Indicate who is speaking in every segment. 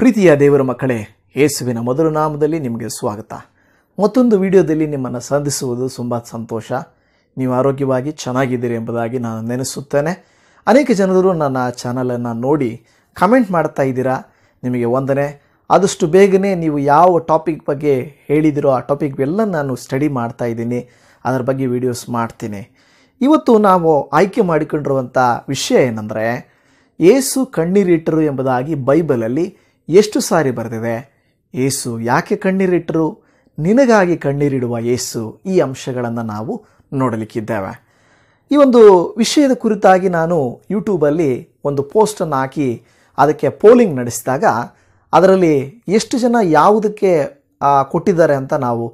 Speaker 1: ಪ್ರೀತಿಯ ದೇವರ ಮಕ್ಕಳೇ ಯೇಸುವಿನ ಮೊದಲು ನಾಮದಲ್ಲಿ ನಿಮಗೆ ಸ್ವಾಗತ ಮತ್ತೊಂದು ವಿಡಿಯೋದಲ್ಲಿ ನಿಮ್ಮನ್ನು ಸಂಧಿಸುವುದು ತುಂಬ ಸಂತೋಷ ನೀವು ಆರೋಗ್ಯವಾಗಿ ಚೆನ್ನಾಗಿದ್ದೀರಿ ಎಂಬುದಾಗಿ ನಾನು ನೆನೆಸುತ್ತೇನೆ ಅನೇಕ ಜನರು ನನ್ನ ಚಾನಲನ್ನು ನೋಡಿ ಕಮೆಂಟ್ ಮಾಡ್ತಾ ಇದ್ದೀರಾ ನಿಮಗೆ ವಂದನೆ ಆದಷ್ಟು ಬೇಗನೆ ನೀವು ಯಾವ ಟಾಪಿಕ್ ಬಗ್ಗೆ ಹೇಳಿದಿರೋ ಆ ಟಾಪಿಕ್ ಎಲ್ಲ ನಾನು ಸ್ಟಡಿ ಮಾಡ್ತಾ ಇದ್ದೀನಿ ಅದರ ಬಗ್ಗೆ ವಿಡಿಯೋಸ್ ಮಾಡ್ತೀನಿ ಇವತ್ತು ನಾವು ಆಯ್ಕೆ ಮಾಡಿಕೊಂಡಿರುವಂಥ ವಿಷಯ ಏನಂದರೆ ಏಸು ಕಣ್ಣೀರಿಟ್ಟರು ಎಂಬುದಾಗಿ ಬೈಬಲಲ್ಲಿ ಎಷ್ಟು ಸಾರಿ ಬರೆದಿದೆ ಏಸು ಯಾಕೆ ಕಣ್ಣೀರಿಟ್ಟರು ನಿನಗಾಗಿ ಕಣ್ಣೀರಿಡುವ ಏಸು ಈ ಅಂಶಗಳನ್ನು ನಾವು ನೋಡಲಿಕ್ಕಿದ್ದೇವೆ ಈ ಒಂದು ವಿಷಯದ ಕುರಿತಾಗಿ ನಾನು ಯೂಟ್ಯೂಬಲ್ಲಿ ಒಂದು ಪೋಸ್ಟನ್ನು ಹಾಕಿ ಅದಕ್ಕೆ ಪೋಲಿಂಗ್ ನಡೆಸಿದಾಗ ಅದರಲ್ಲಿ ಎಷ್ಟು ಜನ ಯಾವುದಕ್ಕೆ ಕೊಟ್ಟಿದ್ದಾರೆ ಅಂತ ನಾವು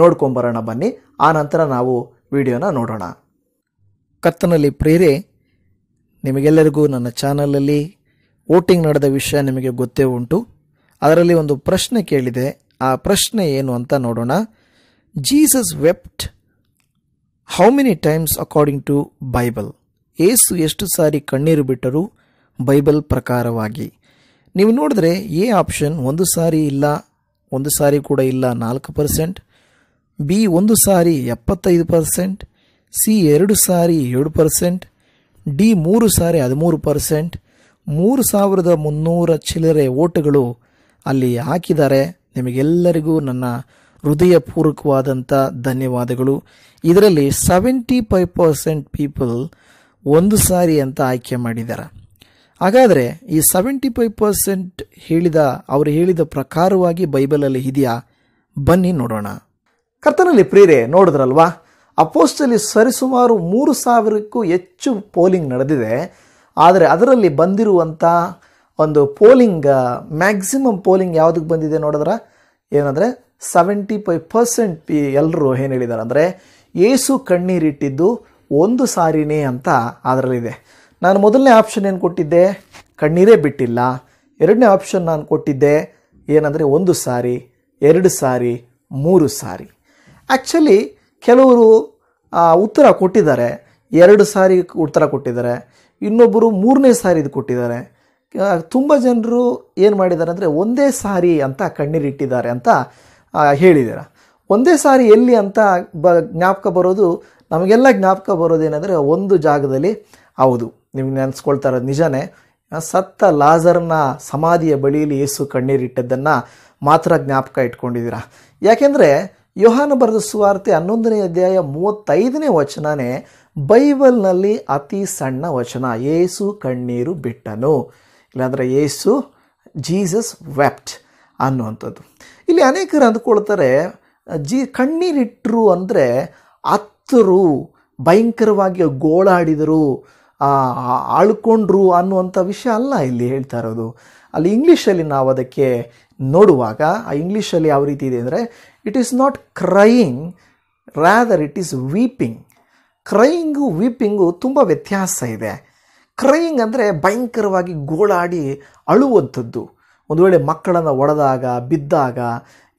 Speaker 1: ನೋಡ್ಕೊಂಬರೋಣ ಬನ್ನಿ ಆ ನಂತರ ನಾವು ವಿಡಿಯೋನ ನೋಡೋಣ ಕತ್ತನಲ್ಲಿ ಪ್ರೇರೆ ನಿಮಗೆಲ್ಲರಿಗೂ ನನ್ನ ಚಾನಲಲ್ಲಿ ವೋಟಿಂಗ್ ನಡೆದ ವಿಷಯ ನಿಮಗೆ ಗೊತ್ತೇ ಉಂಟು ಅದರಲ್ಲಿ ಒಂದು ಪ್ರಶ್ನೆ ಕೇಳಿದೆ ಆ ಪ್ರಶ್ನೆ ಏನು ಅಂತ ನೋಡೋಣ Jesus wept how many times according to Bible Yesu ಎಷ್ಟು ಸಾರಿ ಕಣ್ಣೀರು ಬಿಟ್ಟರು ಬೈಬಲ್ ಪ್ರಕಾರವಾಗಿ ನೀವು ನೋಡಿದ್ರೆ ಎ ಆಪ್ಷನ್ ಒಂದು ಸಾರಿ ಇಲ್ಲ ಒಂದು ಸಾರಿ ಕೂಡ ಇಲ್ಲ ನಾಲ್ಕು ಪರ್ಸೆಂಟ್ ಬಿ ಒಂದು ಸಾರಿ ಎಪ್ಪತ್ತೈದು ಪರ್ಸೆಂಟ್ ಸಿ ಎರಡು ಸಾರಿ ಏಳು ಪರ್ಸೆಂಟ್ ಡಿ ಮೂರು ಸಾರಿ ಹದಿಮೂರು ಪರ್ಸೆಂಟ್ ಮೂರು ಸಾವಿರದ ಮುನ್ನೂರ ಚಿಲ್ಲರೆ ಓಟುಗಳು ಅಲ್ಲಿ ಹಾಕಿದ್ದಾರೆ ನಿಮಗೆಲ್ಲರಿಗೂ ನನ್ನ ಹೃದಯಪೂರ್ವಕವಾದಂಥ ಧನ್ಯವಾದಗಳು ಇದರಲ್ಲಿ ಸೆವೆಂಟಿ ಫೈವ್ ಪರ್ಸೆಂಟ್ ಪೀಪಲ್ ಒಂದು ಸಾರಿ ಅಂತ ಆಯ್ಕೆ ಮಾಡಿದ್ದಾರೆ ಹಾಗಾದರೆ ಈ ಸೆವೆಂಟಿ ಫೈವ್ ಪರ್ಸೆಂಟ್ ಹೇಳಿದ ಅವರು ಹೇಳಿದ ಪ್ರಕಾರವಾಗಿ ಬೈಬಲಲ್ಲಿ ಇದೆಯಾ ಬನ್ನಿ ನೋಡೋಣ ಕರ್ತನಲ್ಲಿ ಪ್ರೀರೇ ನೋಡಿದ್ರಲ್ವಾ ಅಪೋಸ್ಟಲ್ಲಿ ಸರಿಸುಮಾರು ಮೂರು ಸಾವಿರಕ್ಕೂ ಹೆಚ್ಚು ಪೋಲಿಂಗ್ ನಡೆದಿದೆ ಆದರೆ ಅದರಲ್ಲಿ ಬಂದಿರುವಂಥ ಒಂದು ಪೋಲಿಂಗ್ ಮ್ಯಾಕ್ಸಿಮಮ್ ಪೋಲಿಂಗ್ ಯಾವುದಕ್ಕೆ ಬಂದಿದೆ ನೋಡಿದ್ರ ಏನಂದರೆ ಸೆವೆಂಟಿ ಫೈವ್ ಪರ್ಸೆಂಟ್ ಪಿ ಎಲ್ಲರೂ ಏನು ಹೇಳಿದ್ದಾರೆ ಅಂದರೆ ಏಸು ಕಣ್ಣೀರಿಟ್ಟಿದ್ದು ಒಂದು ಸಾರಿನೇ ಅಂತ ಅದರಲ್ಲಿದೆ ನಾನು ಮೊದಲನೇ ಆಪ್ಷನ್ ಏನು ಕೊಟ್ಟಿದ್ದೆ ಕಣ್ಣೀರೇ ಬಿಟ್ಟಿಲ್ಲ ಎರಡನೇ ಆಪ್ಷನ್ ನಾನು ಕೊಟ್ಟಿದ್ದೆ ಏನಂದರೆ ಒಂದು ಸಾರಿ ಎರಡು ಸಾರಿ ಮೂರು ಸಾರಿ ಆ್ಯಕ್ಚುಲಿ ಕೆಲವರು ಉತ್ತರ ಕೊಟ್ಟಿದ್ದಾರೆ ಎರಡು ಸಾರಿ ಉತ್ತರ ಕೊಟ್ಟಿದ್ದಾರೆ ಇನ್ನೊಬ್ಬರು ಮೂರನೇ ಸಾರಿ ಇದು ಕೊಟ್ಟಿದ್ದಾರೆ ತುಂಬ ಜನರು ಏನು ಮಾಡಿದ್ದಾರೆ ಅಂದರೆ ಒಂದೇ ಸಾರಿ ಅಂತ ಕಣ್ಣೀರಿಟ್ಟಿದ್ದಾರೆ ಅಂತ ಹೇಳಿದ್ದೀರ ಒಂದೇ ಸಾರಿ ಎಲ್ಲಿ ಅಂತ ಬ ಜ್ಞಾಪಕ ಬರೋದು ನಮಗೆಲ್ಲ ಜ್ಞಾಪಕ ಬರೋದೇನೆಂದರೆ ಒಂದು ಜಾಗದಲ್ಲಿ ಹೌದು ನಿಮ್ಗೆ ನೆನೆಸ್ಕೊಳ್ತಾರ ನಿಜನೇ ಸತ್ತ ಲಾಜರ್ನ ಸಮಾಧಿಯ ಬಳಿಯಲ್ಲಿ ಏಸು ಕಣ್ಣೀರಿಟ್ಟದ್ದನ್ನು ಮಾತ್ರ ಜ್ಞಾಪಕ ಇಟ್ಕೊಂಡಿದ್ದೀರಾ ಯಾಕೆಂದರೆ ಯೋಹಾನ ಬರೆದ ಸುವಾರ್ತೆ ಹನ್ನೊಂದನೇ ಅಧ್ಯಾಯ ಮೂವತ್ತೈದನೇ ವಚನನೇ ಬೈಬಲ್ನಲ್ಲಿ ಅತಿ ಸಣ್ಣ ವಚನ ಏಸು ಕಣ್ಣೀರು ಬಿಟ್ಟನು ಇಲ್ಲಾಂದರೆ ಏಸು ಜೀಸಸ್ ವೆಪ್ಟ್ ಅನ್ನುವಂಥದ್ದು ಇಲ್ಲಿ ಅನೇಕರು ಅಂದ್ಕೊಳ್ತಾರೆ ಜೀ ಕಣ್ಣೀರಿಟ್ಟರು ಅಂದರೆ ಅತ್ತರು ಭಯಂಕರವಾಗಿ ಗೋಳಾಡಿದರು ಆಳ್ಕೊಂಡ್ರು ಅನ್ನುವಂಥ ವಿಷಯ ಅಲ್ಲ ಇಲ್ಲಿ ಹೇಳ್ತಾ ಇರೋದು ಅಲ್ಲಿ ಇಂಗ್ಲೀಷಲ್ಲಿ ನಾವು ಅದಕ್ಕೆ ನೋಡುವಾಗ ಆ ಇಂಗ್ಲೀಷಲ್ಲಿ ಯಾವ ರೀತಿ ಇದೆ ಅಂದರೆ it is not crying rather it is weeping crying weeping ತುಂಬ ವ್ಯತ್ಯಾಸ ಇದೆ ಕ್ರೈಯಿಂಗ್ ಅಂದರೆ ಭಯಂಕರವಾಗಿ ಗೋಳಾಡಿ ಅಳುವಂಥದ್ದು ಒಂದು ವೇಳೆ ಮಕ್ಕಳನ್ನು ಒಡೆದಾಗ ಬಿದ್ದಾಗ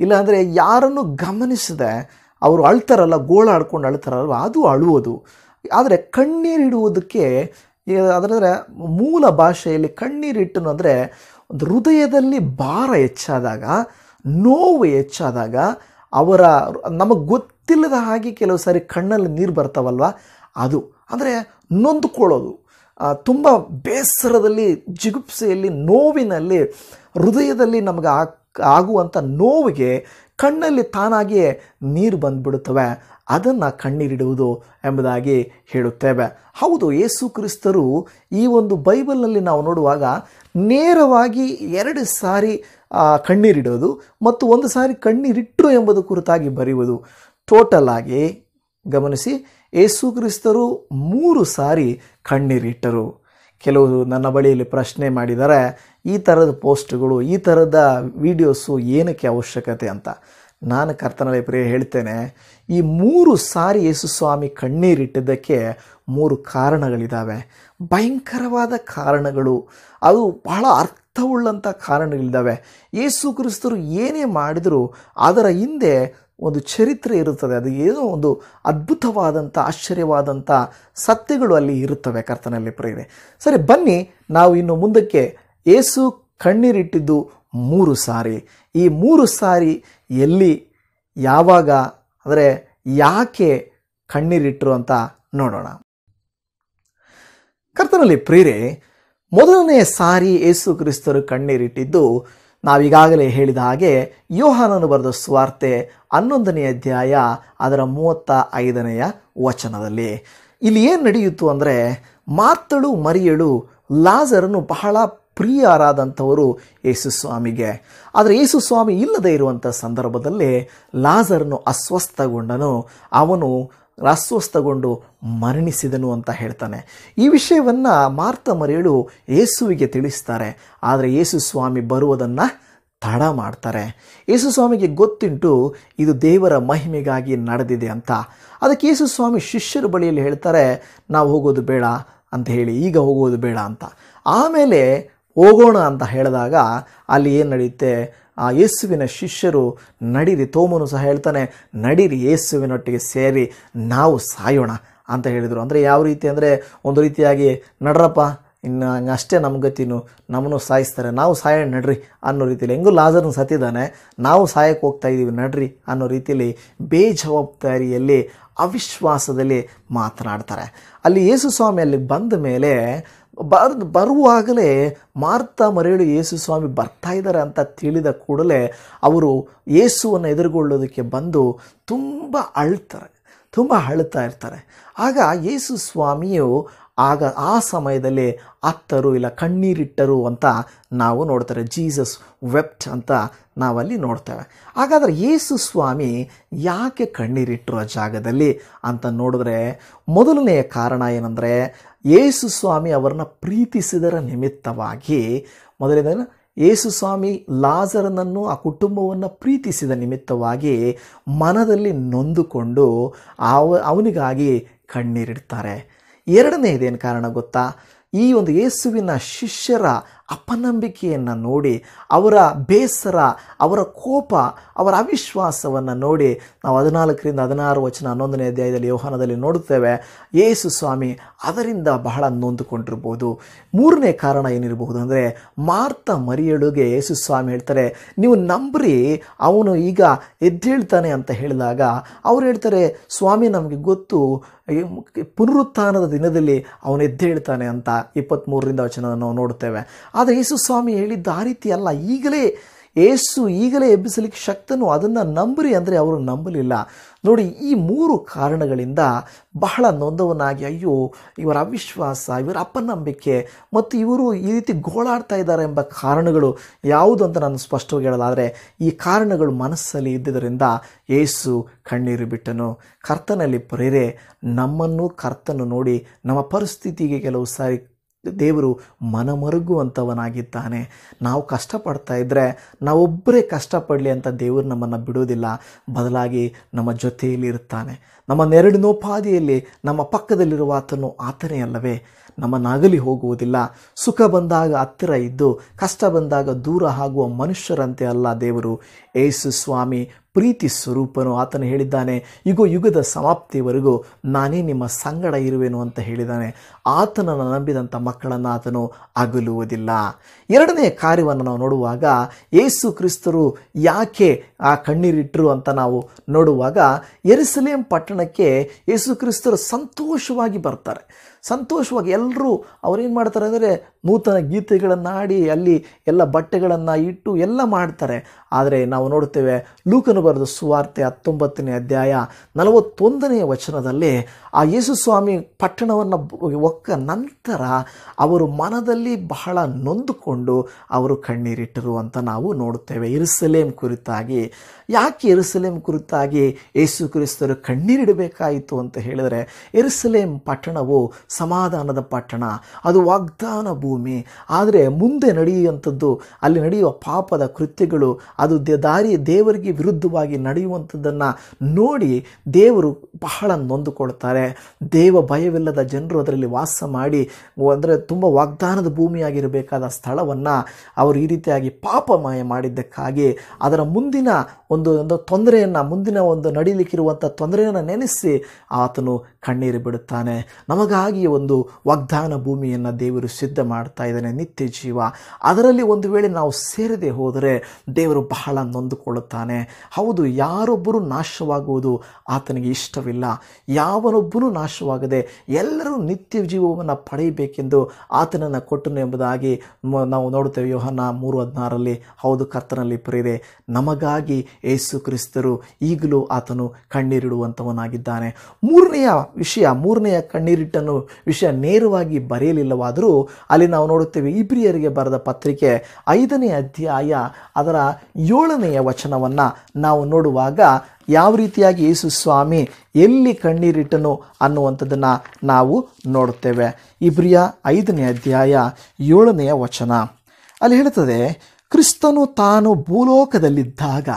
Speaker 1: ಇಲ್ಲಾಂದರೆ ಯಾರನ್ನು ಗಮನಿಸದೆ ಅವರು ಅಳ್ತಾರಲ್ಲ ಗೋಳಾಡ್ಕೊಂಡು ಅಳ್ತಾರಲ್ವ ಅದು ಅಳುವುದು ಆದರೆ ಕಣ್ಣೀರಿಡುವುದಕ್ಕೆ ಅದರ ಮೂಲ ಭಾಷೆಯಲ್ಲಿ ಕಣ್ಣೀರಿಟ್ಟನು ಅಂದರೆ ಒಂದು ಹೃದಯದಲ್ಲಿ ಭಾರ ಹೆಚ್ಚಾದಾಗ ನೋವು ಹೆಚ್ಚಾದಾಗ ಅವರ ನಮಗೆ ಗೊತ್ತಿಲ್ಲದ ಹಾಗೆ ಕೆಲವು ಸಾರಿ ಕಣ್ಣಲ್ಲಿ ನೀರು ಬರ್ತಾವಲ್ವ ಅದು ಅಂದರೆ ನೊಂದುಕೊಳ್ಳೋದು ತುಂಬ ಬೇಸರದಲ್ಲಿ ಜಿಗುಪ್ಸೆಯಲ್ಲಿ ನೋವಿನಲ್ಲಿ ಹೃದಯದಲ್ಲಿ ನಮಗೆ ಆ ಆಗುವಂಥ ನೋವಿಗೆ ಕಣ್ಣಲ್ಲಿ ತಾನಾಗಿಯೇ ನೀರು ಬಂದುಬಿಡುತ್ತವೆ ಅದನ್ನು ಕಣ್ಣೀರಿಡುವುದು ಎಂಬುದಾಗಿ ಹೇಳುತ್ತೇವೆ ಹೌದು ಯೇಸು ಕ್ರಿಸ್ತರು ಈ ಒಂದು ಬೈಬಲ್ನಲ್ಲಿ ನಾವು ನೋಡುವಾಗ ನೇರವಾಗಿ ಎರಡು ಸಾರಿ ಕಣ್ಣೀರಿಡೋದು ಮತ್ತು ಒಂದು ಸಾರಿ ಕಣ್ಣೀರಿಟ್ಟರು ಎಂಬುದು ಕುರಿತಾಗಿ ಬರೆಯುವುದು ಟೋಟಲ್ ಆಗಿ ಗಮನಿಸಿ ಯೇಸು ಕ್ರಿಸ್ತರು ಮೂರು ಸಾರಿ ಕಣ್ಣೀರಿಟ್ಟರು ಕೆಲವರು ನನ್ನ ಬಳಿಯಲ್ಲಿ ಪ್ರಶ್ನೆ ಮಾಡಿದರೆ ಈ ಥರದ ಪೋಸ್ಟ್ಗಳು ಈ ಥರದ ವೀಡಿಯೋಸು ಏನಕ್ಕೆ ಅವಶ್ಯಕತೆ ಅಂತ ನಾನು ಕರ್ತನಲ್ಲಿ ಪ್ರಿಯ ಹೇಳ್ತೇನೆ ಈ ಮೂರು ಸಾರಿ ಯೇಸು ಸ್ವಾಮಿ ಕಣ್ಣೀರಿಟ್ಟಿದ್ದಕ್ಕೆ ಮೂರು ಕಾರಣಗಳಿದ್ದಾವೆ ಭಯಂಕರವಾದ ಕಾರಣಗಳು ಅದು ಬಹಳ ಅರ್ಥವುಳ್ಳಂಥ ಕಾರಣಗಳಿದ್ದಾವೆ ಯೇಸು ಕ್ರಿಸ್ತರು ಏನೇ ಮಾಡಿದರೂ ಅದರ ಹಿಂದೆ ಒಂದು ಚರಿತ್ರೆ ಇರುತ್ತದೆ ಅದು ಏನೋ ಒಂದು ಅದ್ಭುತವಾದಂಥ ಆಶ್ಚರ್ಯವಾದಂಥ ಸತ್ಯಗಳು ಅಲ್ಲಿ ಇರುತ್ತವೆ ಕರ್ತನಲ್ಲಿ ಪ್ರೇರೆ ಸರಿ ಬನ್ನಿ ನಾವು ಇನ್ನು ಮುಂದಕ್ಕೆ ಏಸು ಕಣ್ಣೀರಿಟ್ಟಿದ್ದು ಮೂರು ಸಾರಿ ಈ ಮೂರು ಸಾರಿ ಎಲ್ಲಿ ಯಾವಾಗ ಅಂದರೆ ಯಾಕೆ ಕಣ್ಣೀರಿಟ್ಟರು ಅಂತ ನೋಡೋಣ ಕರ್ತನಲ್ಲಿ ಪ್ರೇರೆ ಮೊದಲನೇ ಸಾರಿ ಏಸು ಕ್ರಿಸ್ತರು ಕಣ್ಣೀರಿಟ್ಟಿದ್ದು ನಾವೀಗಾಗಲೇ ಹೇಳಿದ ಹಾಗೆ ಯೋಹಾನನು ಬರೆದ ಸ್ವಾರ್ತೆ ಹನ್ನೊಂದನೆಯ ಅಧ್ಯಾಯ ಅದರ ಮೂವತ್ತ ಐದನೆಯ ವಚನದಲ್ಲಿ ಇಲ್ಲಿ ಏನು ನಡೆಯಿತು ಅಂದರೆ ಮಾತಳು ಮರಿಯಳು ಲಾಜರನ್ನು ಬಹಳ ಪ್ರಿಯರಾದಂಥವರು ಯೇಸು ಸ್ವಾಮಿಗೆ ಆದರೆ ಯೇಸು ಸ್ವಾಮಿ ಇಲ್ಲದೆ ಇರುವಂಥ ಸಂದರ್ಭದಲ್ಲಿ ಲಾಜರನ್ನು ಅಸ್ವಸ್ಥಗೊಂಡನು ಅವನು ಅಸ್ವಸ್ಥಗೊಂಡು ಮರಣಿಸಿದನು ಅಂತ ಹೇಳ್ತಾನೆ ಈ ವಿಷಯವನ್ನು ಮಾರ್ತ ಮರಿಯಳು ಯೇಸುವಿಗೆ ತಿಳಿಸ್ತಾರೆ ಆದರೆ ಯೇಸು ಸ್ವಾಮಿ ಬರುವುದನ್ನು ತಡ ಮಾಡ್ತಾರೆ ಯೇಸು ಸ್ವಾಮಿಗೆ ಗೊತ್ತಿಂಟು ಇದು ದೇವರ ಮಹಿಮೆಗಾಗಿ ನಡೆದಿದೆ ಅಂತ ಅದಕ್ಕೆ ಯೇಸು ಸ್ವಾಮಿ ಶಿಷ್ಯರ ಬಳಿಯಲ್ಲಿ ಹೇಳ್ತಾರೆ ನಾವು ಹೋಗೋದು ಬೇಡ ಅಂತ ಹೇಳಿ ಈಗ ಹೋಗೋದು ಬೇಡ ಅಂತ ಆಮೇಲೆ ಹೋಗೋಣ ಅಂತ ಹೇಳಿದಾಗ ಅಲ್ಲಿ ಏನು ನಡೆಯುತ್ತೆ ಆ ಯೇಸುವಿನ ಶಿಷ್ಯರು ನಡೀರಿ ತೋಮನು ಸಹ ಹೇಳ್ತಾನೆ ನಡೀರಿ ಯೇಸುವಿನೊಟ್ಟಿಗೆ ಸೇರಿ ನಾವು ಸಾಯೋಣ ಅಂತ ಹೇಳಿದರು ಅಂದರೆ ಯಾವ ರೀತಿ ಅಂದರೆ ಒಂದು ರೀತಿಯಾಗಿ ನಡ್ರಪ್ಪ ಇನ್ನು ಅಷ್ಟೇ ನಮ್ಮ ಗತಿನೂ ನಮ್ಮನ್ನು ಸಾಯಿಸ್ತಾರೆ ನಾವು ಸಾಯೋಣ ನಡ್ರಿ ಅನ್ನೋ ರೀತಿಯಲ್ಲಿ ಹೆಂಗೂ ಲಾಜರ್ನ ಸತ್ತಿದ್ದಾನೆ ನಾವು ಸಾಯಕ್ಕೆ ಹೋಗ್ತಾ ಇದ್ದೀವಿ ನಡ್ರಿ ಅನ್ನೋ ರೀತಿಯಲ್ಲಿ ಬೇಜವಾಬ್ದಾರಿಯಲ್ಲಿ ಅವಿಶ್ವಾಸದಲ್ಲಿ ಮಾತನಾಡ್ತಾರೆ ಅಲ್ಲಿ ಯೇಸು ಸ್ವಾಮಿ ಅಲ್ಲಿ ಬಂದ ಮೇಲೆ ಬರ್ ಬರುವಾಗಲೇ ಮಾರ್ತಾ ಮರೇಳು ಯೇಸು ಸ್ವಾಮಿ ಬರ್ತಾ ಇದ್ದಾರೆ ಅಂತ ತಿಳಿದ ಕೂಡಲೇ ಅವರು ಯೇಸುವನ್ನು ಎದುರುಗೊಳ್ಳೋದಕ್ಕೆ ಬಂದು ತುಂಬ ಅಳ್ತಾರೆ ತುಂಬ ಅಳುತ್ತಾ ಇರ್ತಾರೆ ಆಗ ಯೇಸು ಸ್ವಾಮಿಯು ಆಗ ಆ ಸಮಯದಲ್ಲಿ ಅತ್ತರು ಇಲ್ಲ ಕಣ್ಣೀರಿಟ್ಟರು ಅಂತ ನಾವು ನೋಡ್ತಾರೆ ಜೀಸಸ್ ವೆಪ್ಟ್ ಅಂತ ನಾವಲ್ಲಿ ನೋಡ್ತೇವೆ ಹಾಗಾದರೆ ಯೇಸು ಸ್ವಾಮಿ ಯಾಕೆ ಕಣ್ಣೀರಿಟ್ಟರು ಆ ಜಾಗದಲ್ಲಿ ಅಂತ ನೋಡಿದ್ರೆ ಮೊದಲನೆಯ ಕಾರಣ ಏನಂದರೆ ಯೇಸು ಸ್ವಾಮಿ ಅವರನ್ನು ಪ್ರೀತಿಸಿದರ ನಿಮಿತ್ತವಾಗಿ ಮೊದಲನೇದನ್ನು ಯೇಸು ಸ್ವಾಮಿ ಲಾಜರನನ್ನು ಆ ಕುಟುಂಬವನ್ನು ಪ್ರೀತಿಸಿದ ನಿಮಿತ್ತವಾಗಿ ಮನದಲ್ಲಿ ನೊಂದುಕೊಂಡು ಅವ ಅವನಿಗಾಗಿ ಕಣ್ಣೀರಿಡ್ತಾರೆ ಎರಡನೇ ಇದೇನು ಕಾರಣ ಗೊತ್ತಾ ಈ ಒಂದು ಯೇಸುವಿನ ಶಿಷ್ಯರ ಅಪನಂಬಿಕೆಯನ್ನು ನೋಡಿ ಅವರ ಬೇಸರ ಅವರ ಕೋಪ ಅವರ ಅವಿಶ್ವಾಸವನ್ನು ನೋಡಿ ನಾವು ಹದಿನಾಲ್ಕರಿಂದ ಹದಿನಾರು ವಚನ ಹನ್ನೊಂದನೇ ಅಧ್ಯಾಯದಲ್ಲಿ ಯೋಹಾನದಲ್ಲಿ ನೋಡುತ್ತೇವೆ ಯೇಸು ಸ್ವಾಮಿ ಅದರಿಂದ ಬಹಳ ನೊಂದುಕೊಂಡಿರ್ಬೋದು ಮೂರನೇ ಕಾರಣ ಏನಿರಬಹುದು ಅಂದರೆ ಮಾರ್ತ ಮರಿಯಳುಗೆ ಯೇಸು ಸ್ವಾಮಿ ಹೇಳ್ತಾರೆ ನೀವು ನಂಬ್ರಿ ಅವನು ಈಗ ಎದ್ದೇಳ್ತಾನೆ ಅಂತ ಹೇಳಿದಾಗ ಅವ್ರು ಹೇಳ್ತಾರೆ ಸ್ವಾಮಿ ನಮಗೆ ಗೊತ್ತು ಪುನರುತ್ಥಾನದ ದಿನದಲ್ಲಿ ಅವನು ಎದ್ದೇಳ್ತಾನೆ ಹೇಳ್ತಾನೆ ಅಂತ ಇಪ್ಪತ್ತ್ಮೂರರಿಂದ ವಚನವನ್ನು ನಾವು ನೋಡ್ತೇವೆ ಆದರೆ ಯೇಸು ಸ್ವಾಮಿ ಹೇಳಿದ್ದು ಆ ರೀತಿ ಅಲ್ಲ ಈಗಲೇ ಏಸು ಈಗಲೇ ಎಬ್ಬಿಸಲಿಕ್ಕೆ ಶಕ್ತನು ಅದನ್ನು ನಂಬ್ರಿ ಅಂದರೆ ಅವರು ನಂಬಲಿಲ್ಲ ನೋಡಿ ಈ ಮೂರು ಕಾರಣಗಳಿಂದ ಬಹಳ ನೊಂದವನಾಗಿ ಅಯ್ಯೋ ಇವರ ಅವಿಶ್ವಾಸ ಇವರ ಅಪನಂಬಿಕೆ ಮತ್ತು ಇವರು ಈ ರೀತಿ ಗೋಳಾಡ್ತಾ ಇದ್ದಾರೆ ಎಂಬ ಕಾರಣಗಳು ಯಾವುದು ಅಂತ ನಾನು ಸ್ಪಷ್ಟವಾಗಿ ಹೇಳೋದಾದರೆ ಈ ಕಾರಣಗಳು ಮನಸ್ಸಲ್ಲಿ ಇದ್ದುದರಿಂದ ಏಸು ಕಣ್ಣೀರು ಬಿಟ್ಟನು ಕರ್ತನಲ್ಲಿ ಪ್ರೇರೆ ನಮ್ಮನ್ನು ಕರ್ತನು ನೋಡಿ ನಮ್ಮ ಪರಿಸ್ಥಿತಿಗೆ ಕೆಲವು ಸಾರಿ ದೇವರು ಮನಮರುಗುವಂಥವನಾಗಿದ್ದಾನೆ ನಾವು ಕಷ್ಟಪಡ್ತಾ ಇದ್ದರೆ ನಾವೊಬ್ಬರೇ ಕಷ್ಟಪಡಲಿ ಅಂತ ದೇವರು ನಮ್ಮನ್ನು ಬಿಡೋದಿಲ್ಲ ಬದಲಾಗಿ ನಮ್ಮ ಜೊತೆಯಲ್ಲಿ ಇರ್ತಾನೆ ನಮ್ಮ ನೆರಡಿನೋಪಾದಿಯಲ್ಲಿ ನಮ್ಮ ಪಕ್ಕದಲ್ಲಿರುವ ಆತನು ಆತನೇ ಅಲ್ಲವೇ ನಮ್ಮ ನಾಗಲಿ ಹೋಗುವುದಿಲ್ಲ ಸುಖ ಬಂದಾಗ ಹತ್ತಿರ ಇದ್ದು ಕಷ್ಟ ಬಂದಾಗ ದೂರ ಆಗುವ ಮನುಷ್ಯರಂತೆ ಅಲ್ಲ ದೇವರು ಏಸು ಸ್ವಾಮಿ ಪ್ರೀತಿ ಸ್ವರೂಪನು ಆತನು ಹೇಳಿದ್ದಾನೆ ಯುಗ ಯುಗದ ಸಮಾಪ್ತಿವರೆಗೂ ನಾನೇ ನಿಮ್ಮ ಸಂಗಡ ಇರುವೆನು ಅಂತ ಹೇಳಿದ್ದಾನೆ ಆತನನ್ನು ನಂಬಿದಂಥ ಮಕ್ಕಳನ್ನು ಆತನು ಅಗಲುವುದಿಲ್ಲ ಎರಡನೇ ಕಾರ್ಯವನ್ನು ನಾವು ನೋಡುವಾಗ ಏಸು ಕ್ರಿಸ್ತರು ಯಾಕೆ ಆ ಕಣ್ಣೀರಿಟ್ಟರು ಅಂತ ನಾವು ನೋಡುವಾಗ ಎರಿಸಲೇಂ ಪಟ್ಟಣಕ್ಕೆ ಯೇಸು ಕ್ರಿಸ್ತರು ಸಂತೋಷವಾಗಿ ಬರ್ತಾರೆ ಸಂತೋಷವಾಗಿ ಎಲ್ಲರೂ ಅವ್ರೇನು ಮಾಡ್ತಾರೆ ಅಂದರೆ ನೂತನ ಗೀತೆಗಳನ್ನು ಅಲ್ಲಿ ಎಲ್ಲ ಬಟ್ಟೆಗಳನ್ನು ಇಟ್ಟು ಎಲ್ಲ ಮಾಡ್ತಾರೆ ಆದರೆ ನಾವು ನೋಡುತ್ತೇವೆ ಲೂಕನು ಬರೆದ ಸುವಾರ್ತೆ ಹತ್ತೊಂಬತ್ತನೇ ಅಧ್ಯಾಯ ನಲವತ್ತೊಂದನೆಯ ವಚನದಲ್ಲಿ ಆ ಯೇಸುಸ್ವಾಮಿ ಪಟ್ಟಣವನ್ನು ಒಕ್ಕ ನಂತರ ಅವರು ಮನದಲ್ಲಿ ಬಹಳ ನೊಂದುಕೊಂಡು ಅವರು ಕಣ್ಣೀರಿಟ್ಟರು ಅಂತ ನಾವು ನೋಡುತ್ತೇವೆ ಇರುಸಲೇಮ್ ಕುರಿತಾಗಿ ಯಾಕೆ ಇರುಸಲೇಮ್ ಕುರಿತಾಗಿ ಯೇಸು ಕ್ರಿಸ್ತರು ಕಣ್ಣೀರಿಡಬೇಕಾಯಿತು ಅಂತ ಹೇಳಿದರೆ ಇರುಸಲೇಮ್ ಪಟ್ಟಣವು ಸಮಾಧಾನದ ಪಟ್ಟಣ ಅದು ವಾಗ್ದಾನ ಭೂಮಿ ಭೂಮಿ ಆದರೆ ಮುಂದೆ ನಡೆಯುವಂಥದ್ದು ಅಲ್ಲಿ ನಡೆಯುವ ಪಾಪದ ಕೃತ್ಯಗಳು ಅದು ದಾರಿ ದೇವರಿಗೆ ವಿರುದ್ಧವಾಗಿ ನಡೆಯುವಂಥದ್ದನ್ನು ನೋಡಿ ದೇವರು ಬಹಳ ನೊಂದುಕೊಳ್ತಾರೆ ದೇವ ಭಯವಿಲ್ಲದ ಜನರು ಅದರಲ್ಲಿ ವಾಸ ಮಾಡಿ ಅಂದರೆ ತುಂಬ ವಾಗ್ದಾನದ ಭೂಮಿಯಾಗಿರಬೇಕಾದ ಸ್ಥಳವನ್ನು ಅವರು ಈ ರೀತಿಯಾಗಿ ಪಾಪಮಯ ಮಾಡಿದ್ದಕ್ಕಾಗಿ ಅದರ ಮುಂದಿನ ಒಂದು ಒಂದು ತೊಂದರೆಯನ್ನು ಮುಂದಿನ ಒಂದು ನಡೀಲಿಕ್ಕಿರುವಂಥ ತೊಂದರೆಯನ್ನು ನೆನೆಸಿ ಆತನು ಕಣ್ಣೀರು ಬಿಡುತ್ತಾನೆ ನಮಗಾಗಿ ಒಂದು ವಾಗ್ದಾನ ಭೂಮಿಯನ್ನು ದೇವರು ಸಿದ್ಧ ಮಾಡಿ ಮಾಡ್ತಾ ಇದ್ದಾನೆ ನಿತ್ಯ ಜೀವ ಅದರಲ್ಲಿ ಒಂದು ವೇಳೆ ನಾವು ಸೇರದೆ ಹೋದರೆ ದೇವರು ಬಹಳ ನೊಂದುಕೊಳ್ಳುತ್ತಾನೆ ಹೌದು ಯಾರೊಬ್ಬರು ನಾಶವಾಗುವುದು ಆತನಿಗೆ ಇಷ್ಟವಿಲ್ಲ ಯಾವನೊಬ್ಬನೂ ನಾಶವಾಗದೆ ಎಲ್ಲರೂ ನಿತ್ಯ ಜೀವವನ್ನು ಪಡೆಯಬೇಕೆಂದು ಆತನನ್ನು ಕೊಟ್ಟನು ಎಂಬುದಾಗಿ ನಾವು ನೋಡುತ್ತೇವೆ ಯೋಹನ ಮೂರು ಹದಿನಾರಲ್ಲಿ ಹೌದು ಕರ್ತನಲ್ಲಿ ಪ್ರೇರೆ ನಮಗಾಗಿ ಏಸು ಕ್ರಿಸ್ತರು ಈಗಲೂ ಆತನು ಕಣ್ಣೀರಿಡುವಂಥವನಾಗಿದ್ದಾನೆ ಮೂರನೆಯ ವಿಷಯ ಮೂರನೆಯ ಕಣ್ಣೀರಿಟ್ಟನ್ನು ವಿಷಯ ನೇರವಾಗಿ ಬರೆಯಲಿಲ್ಲವಾದರೂ ಅಲ್ಲಿ ನಾವು ನೋಡುತ್ತೇವೆ ಇಬ್ರಿಯರಿಗೆ ಬರೆದ ಪತ್ರಿಕೆ ಐದನೇ ಅಧ್ಯಾಯ ಅದರ ಏಳನೆಯ ವಚನವನ್ನು ನಾವು ನೋಡುವಾಗ ಯಾವ ರೀತಿಯಾಗಿ ಯೇಸು ಸ್ವಾಮಿ ಎಲ್ಲಿ ಕಣ್ಣೀರಿಟ್ಟನು ಅನ್ನುವಂಥದ್ದನ್ನು ನಾವು ನೋಡುತ್ತೇವೆ ಇಬ್ರಿಯ ಐದನೇ ಅಧ್ಯಾಯ ಏಳನೆಯ ವಚನ ಅಲ್ಲಿ ಹೇಳುತ್ತದೆ ಕ್ರಿಸ್ತನು ತಾನು ಭೂಲೋಕದಲ್ಲಿದ್ದಾಗ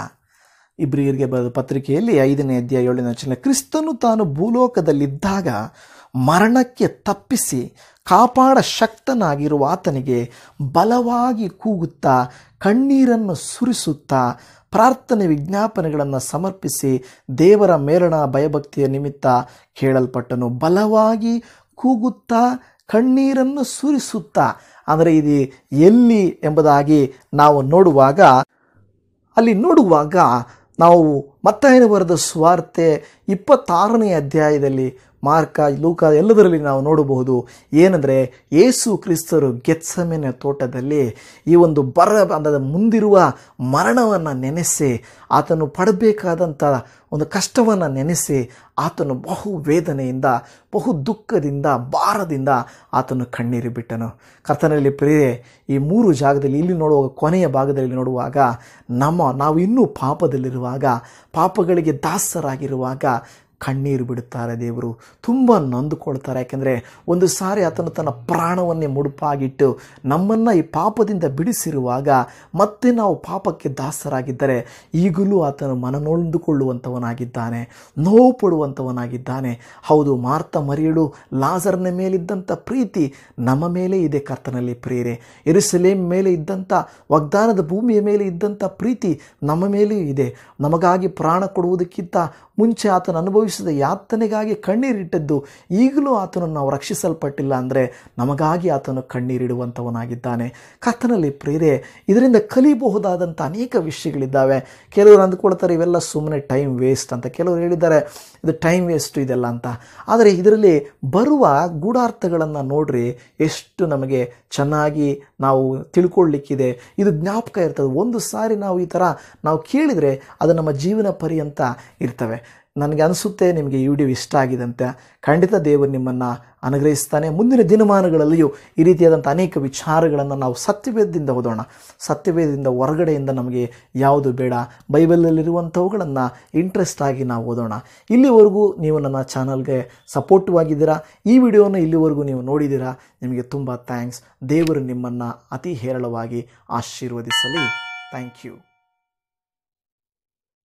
Speaker 1: ಇಬ್ರಿಯರಿಗೆ ಬರೆದ ಪತ್ರಿಕೆಯಲ್ಲಿ ಐದನೇ ಅಧ್ಯಾಯ ಏಳನೇ ವಚನ ಕ್ರಿಸ್ತನು ತಾನು ಭೂಲೋಕದಲ್ಲಿದ್ದಾಗ ಮರಣಕ್ಕೆ ತಪ್ಪಿಸಿ ಕಾಪಾಡ ಶಕ್ತನಾಗಿರುವ ಆತನಿಗೆ ಬಲವಾಗಿ ಕೂಗುತ್ತಾ ಕಣ್ಣೀರನ್ನು ಸುರಿಸುತ್ತಾ ಪ್ರಾರ್ಥನೆ ವಿಜ್ಞಾಪನೆಗಳನ್ನು ಸಮರ್ಪಿಸಿ ದೇವರ ಮೇಲಣ ಭಯಭಕ್ತಿಯ ನಿಮಿತ್ತ ಕೇಳಲ್ಪಟ್ಟನು ಬಲವಾಗಿ ಕೂಗುತ್ತಾ ಕಣ್ಣೀರನ್ನು ಸುರಿಸುತ್ತಾ ಅಂದರೆ ಇದು ಎಲ್ಲಿ ಎಂಬುದಾಗಿ ನಾವು ನೋಡುವಾಗ ಅಲ್ಲಿ ನೋಡುವಾಗ ನಾವು ಮತ್ತಾಯನ ಬರೆದ ಸ್ವಾರ್ತೆ ಇಪ್ಪತ್ತಾರನೇ ಅಧ್ಯಾಯದಲ್ಲಿ ಮಾರ್ಕ ಲೂಕ ಎಲ್ಲದರಲ್ಲಿ ನಾವು ನೋಡಬಹುದು ಏನೆಂದರೆ ಏಸು ಕ್ರಿಸ್ತರು ಗೆತ್ಸಮೆನ ತೋಟದಲ್ಲಿ ಈ ಒಂದು ಬರ ಅಂದರೆ ಮುಂದಿರುವ ಮರಣವನ್ನು ನೆನೆಸಿ ಆತನು ಪಡಬೇಕಾದಂಥ ಒಂದು ಕಷ್ಟವನ್ನು ನೆನೆಸಿ ಆತನು ಬಹು ವೇದನೆಯಿಂದ ಬಹು ದುಃಖದಿಂದ ಭಾರದಿಂದ ಆತನು ಕಣ್ಣೀರು ಬಿಟ್ಟನು ಕರ್ತನಲ್ಲಿ ಪ್ರಿಯೆ ಈ ಮೂರು ಜಾಗದಲ್ಲಿ ಇಲ್ಲಿ ನೋಡುವಾಗ ಕೊನೆಯ ಭಾಗದಲ್ಲಿ ನೋಡುವಾಗ ನಮ್ಮ ನಾವು ಇನ್ನೂ ಪಾಪದಲ್ಲಿರುವಾಗ ಪಾಪಗಳಿಗೆ ದಾಸರಾಗಿರುವಾಗ ಕಣ್ಣೀರು ಬಿಡುತ್ತಾರೆ ದೇವರು ತುಂಬ ನೊಂದುಕೊಳ್ತಾರೆ ಯಾಕೆಂದರೆ ಒಂದು ಸಾರಿ ಆತನು ತನ್ನ ಪ್ರಾಣವನ್ನೇ ಮುಡುಪಾಗಿಟ್ಟು ನಮ್ಮನ್ನು ಈ ಪಾಪದಿಂದ ಬಿಡಿಸಿರುವಾಗ ಮತ್ತೆ ನಾವು ಪಾಪಕ್ಕೆ ದಾಸರಾಗಿದ್ದರೆ ಈಗಲೂ ಆತನು ಮನನೊಂದುಕೊಳ್ಳುವಂಥವನಾಗಿದ್ದಾನೆ ನೋವು ಪಡುವಂಥವನಾಗಿದ್ದಾನೆ ಹೌದು ಮಾರ್ತ ಮರಿಯಳು ಲಾಜರ್ನ ಮೇಲಿದ್ದಂಥ ಪ್ರೀತಿ ನಮ್ಮ ಮೇಲೆ ಇದೆ ಕರ್ತನಲ್ಲಿ ಪ್ರೇರೆ ಎರುಸಲೇಮ್ ಮೇಲೆ ಇದ್ದಂಥ ವಾಗ್ದಾನದ ಭೂಮಿಯ ಮೇಲೆ ಇದ್ದಂಥ ಪ್ರೀತಿ ನಮ್ಮ ಮೇಲೆಯೂ ಇದೆ ನಮಗಾಗಿ ಪ್ರಾಣ ಕೊಡುವುದಕ್ಕಿಂತ ಮುಂಚೆ ಆತನ ಅನುಭವ ಅನುಭವಿಸಿದ ಯಾತನೆಗಾಗಿ ಕಣ್ಣೀರಿಟ್ಟದ್ದು ಈಗಲೂ ಆತನನ್ನು ನಾವು ರಕ್ಷಿಸಲ್ಪಟ್ಟಿಲ್ಲ ಅಂದರೆ ನಮಗಾಗಿ ಆತನು ಕಣ್ಣೀರಿಡುವಂಥವನಾಗಿದ್ದಾನೆ ಕಥನಲ್ಲಿ ಪ್ರೇರೆ ಇದರಿಂದ ಕಲಿಬಹುದಾದಂಥ ಅನೇಕ ವಿಷಯಗಳಿದ್ದಾವೆ ಕೆಲವರು ಅಂದ್ಕೊಳ್ತಾರೆ ಇವೆಲ್ಲ ಸುಮ್ಮನೆ ಟೈಮ್ ವೇಸ್ಟ್ ಅಂತ ಕೆಲವರು ಹೇಳಿದ್ದಾರೆ ಇದು ಟೈಮ್ ವೇಸ್ಟ್ ಇದೆಲ್ಲ ಅಂತ ಆದರೆ ಇದರಲ್ಲಿ ಬರುವ ಗೂಢಾರ್ಥಗಳನ್ನು ನೋಡ್ರಿ ಎಷ್ಟು ನಮಗೆ ಚೆನ್ನಾಗಿ ನಾವು ತಿಳ್ಕೊಳ್ಳಿಕ್ಕಿದೆ ಇದು ಜ್ಞಾಪಕ ಇರ್ತದೆ ಒಂದು ಸಾರಿ ನಾವು ಈ ಥರ ನಾವು ಕೇಳಿದರೆ ಅದು ನಮ್ಮ ಜೀವನ ಪರ್ಯಂತ ಇರ್ತವೆ ನನಗೆ ಅನಿಸುತ್ತೆ ನಿಮಗೆ ಈ ವಿಡಿಯೋ ಇಷ್ಟ ಆಗಿದಂತೆ ಖಂಡಿತ ದೇವರು ನಿಮ್ಮನ್ನು ಅನುಗ್ರಹಿಸ್ತಾನೆ ಮುಂದಿನ ದಿನಮಾನಗಳಲ್ಲಿಯೂ ಈ ರೀತಿಯಾದಂಥ ಅನೇಕ ವಿಚಾರಗಳನ್ನು ನಾವು ಸತ್ಯವೇದದಿಂದ ಓದೋಣ ಸತ್ಯವೇದದಿಂದ ಹೊರಗಡೆಯಿಂದ ನಮಗೆ ಯಾವುದು ಬೇಡ ಬೈಬಲಲ್ಲಿರುವಂಥವುಗಳನ್ನು ಇಂಟ್ರೆಸ್ಟ್ ಆಗಿ ನಾವು ಓದೋಣ ಇಲ್ಲಿವರೆಗೂ ನೀವು ನನ್ನ ಚಾನಲ್ಗೆ ಸಪೋರ್ಟಿವ್ ಆಗಿದ್ದೀರಾ ಈ ವಿಡಿಯೋನ ಇಲ್ಲಿವರೆಗೂ ನೀವು ನೋಡಿದ್ದೀರಾ ನಿಮಗೆ ತುಂಬ ಥ್ಯಾಂಕ್ಸ್ ದೇವರು ನಿಮ್ಮನ್ನು ಅತಿ ಹೇರಳವಾಗಿ ಆಶೀರ್ವದಿಸಲಿ ಥ್ಯಾಂಕ್ ಯು